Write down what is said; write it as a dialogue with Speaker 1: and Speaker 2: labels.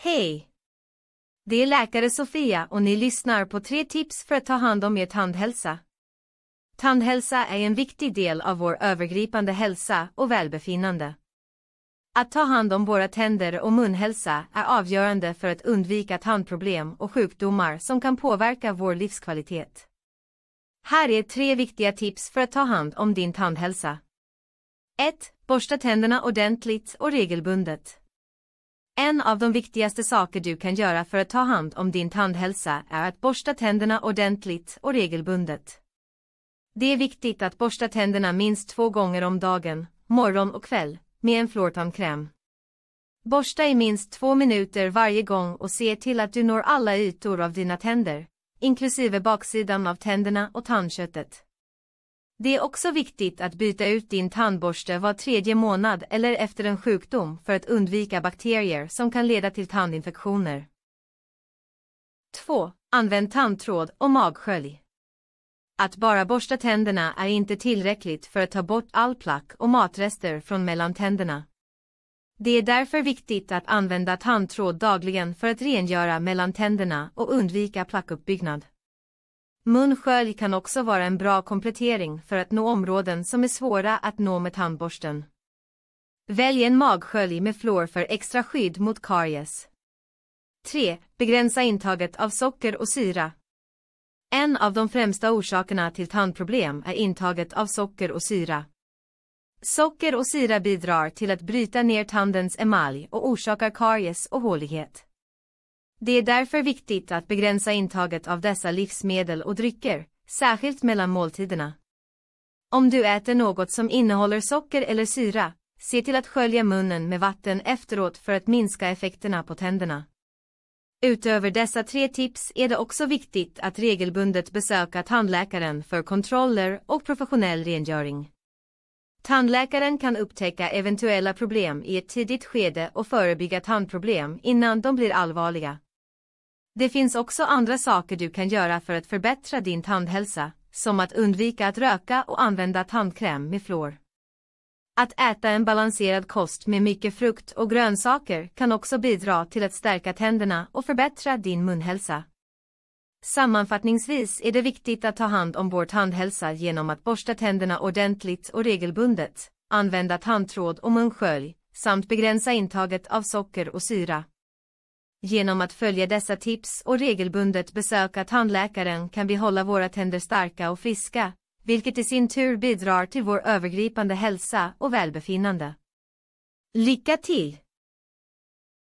Speaker 1: Hej! Det är läkare Sofia och ni lyssnar på tre tips för att ta hand om er tandhälsa. Tandhälsa är en viktig del av vår övergripande hälsa och välbefinnande. Att ta hand om våra tänder och munhälsa är avgörande för att undvika tandproblem och sjukdomar som kan påverka vår livskvalitet. Här är tre viktiga tips för att ta hand om din tandhälsa. 1. Borsta tänderna ordentligt och regelbundet. En av de viktigaste saker du kan göra för att ta hand om din tandhälsa är att borsta tänderna ordentligt och regelbundet. Det är viktigt att borsta tänderna minst två gånger om dagen, morgon och kväll, med en fluortandkräm. Borsta i minst två minuter varje gång och se till att du når alla ytor av dina tänder, inklusive baksidan av tänderna och tandköttet. Det är också viktigt att byta ut din tandborste var tredje månad eller efter en sjukdom för att undvika bakterier som kan leda till tandinfektioner. 2. Använd tandtråd och magskölj. Att bara borsta tänderna är inte tillräckligt för att ta bort all plack och matrester från mellantänderna. Det är därför viktigt att använda tandtråd dagligen för att rengöra mellantänderna och undvika plackuppbyggnad. Munskölj kan också vara en bra komplettering för att nå områden som är svåra att nå med tandborsten. Välj en magskölj med fluor för extra skydd mot karies. 3. Begränsa intaget av socker och syra. En av de främsta orsakerna till tandproblem är intaget av socker och syra. Socker och syra bidrar till att bryta ner tandens emalj och orsakar karies och hålighet. Det är därför viktigt att begränsa intaget av dessa livsmedel och drycker, särskilt mellan måltiderna. Om du äter något som innehåller socker eller syra, se till att skölja munnen med vatten efteråt för att minska effekterna på tänderna. Utöver dessa tre tips är det också viktigt att regelbundet besöka tandläkaren för kontroller och professionell rengöring. Tandläkaren kan upptäcka eventuella problem i ett tidigt skede och förebygga tandproblem innan de blir allvarliga. Det finns också andra saker du kan göra för att förbättra din tandhälsa, som att undvika att röka och använda tandkräm med fluor. Att äta en balanserad kost med mycket frukt och grönsaker kan också bidra till att stärka tänderna och förbättra din munhälsa. Sammanfattningsvis är det viktigt att ta hand om vår tandhälsa genom att borsta tänderna ordentligt och regelbundet, använda tandtråd och munskölj, samt begränsa intaget av socker och syra. Genom att följa dessa tips och regelbundet besöka tandläkaren kan vi hålla våra tänder starka och friska, vilket i sin tur bidrar till vår övergripande hälsa och välbefinnande. Lycka till!